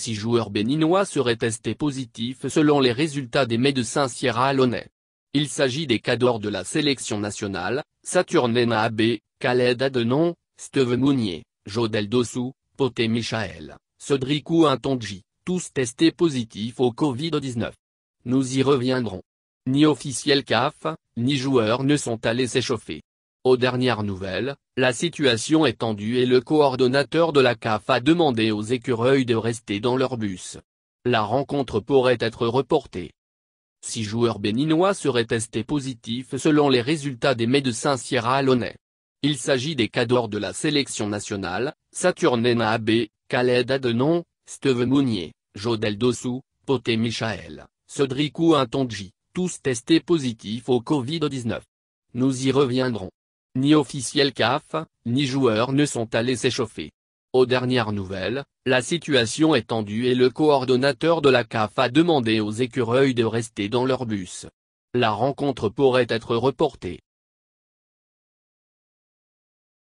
six joueurs béninois seraient testés positifs selon les résultats des médecins Sierra Leone. Il s'agit des cadors de la sélection nationale, Saturnena Abbé, Khaled Adenon, Steve Mounier, Jodel Dossou, Poté Michael, Sodricou Intondji, tous testés positifs au Covid-19. Nous y reviendrons. Ni officiel CAF, ni joueurs ne sont allés s'échauffer. Aux dernières nouvelles, la situation est tendue et le coordonnateur de la CAF a demandé aux écureuils de rester dans leur bus. La rencontre pourrait être reportée. Six joueurs béninois seraient testés positifs selon les résultats des médecins Sierra Leone. Il s'agit des cadors de la sélection nationale, Saturnin Abbé, Khaled Adenon, Steve Mounier, Jodel Dossou, Poté Michael, Cedric Intondji, tous testés positifs au Covid-19. Nous y reviendrons. Ni officiel CAF, ni joueurs ne sont allés s'échauffer. Aux dernières nouvelles, la situation est tendue et le coordonnateur de la CAF a demandé aux écureuils de rester dans leur bus. La rencontre pourrait être reportée.